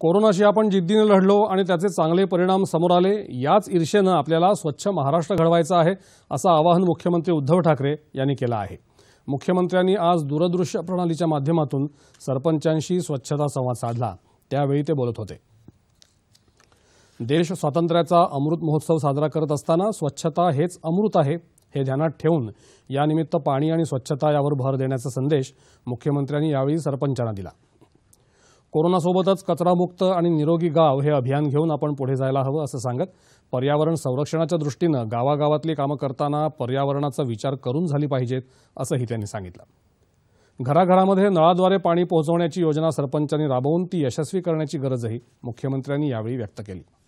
कोरोनाशी आपण जिद्दीने लढलो आणि त्याचे चांगले परिणाम समोर आले याच ईर्षेनं आपल्याला स्वच्छ महाराष्ट्र घडवायचा आहे असं आवाहन मुख्यमंत्री उद्धव ठाकरे यांनी केलं आहे मुख्यमंत्र्यांनी आज दूरदृश्य प्रणालीच्या माध्यमातून सरपंचांशी स्वच्छता संवाद साधला त्यावेळी ते बोलत होते देश स्वातंत्र्याचा अमृत महोत्सव साजरा करत असताना स्वच्छता हेच अमृत आहे हे ध्यानात ठेवून यानिमित्त पाणी आणि स्वच्छता यावर भर देण्याचा संदेश मुख्यमंत्र्यांनी यावेळी सरपंचांना दिला कोरोनासोबतच कचरामुक्त आणि निरोगी गाव हे अभियान घेऊन आपण पुढे जायला हवं असं सांगत पर्यावरण संरक्षणाच्या दृष्टीनं गावागावातली कामं करताना पर्यावरणाचा विचार करून झाली पाहिजेत असंही त्यांनी सांगितलं घराघरामध्ये नळाद्वारे पाणी पोहोचवण्याची योजना सरपंचांनी राबवून ती यशस्वी करण्याची गरजही मुख्यमंत्र्यांनी यावेळी व्यक्त केली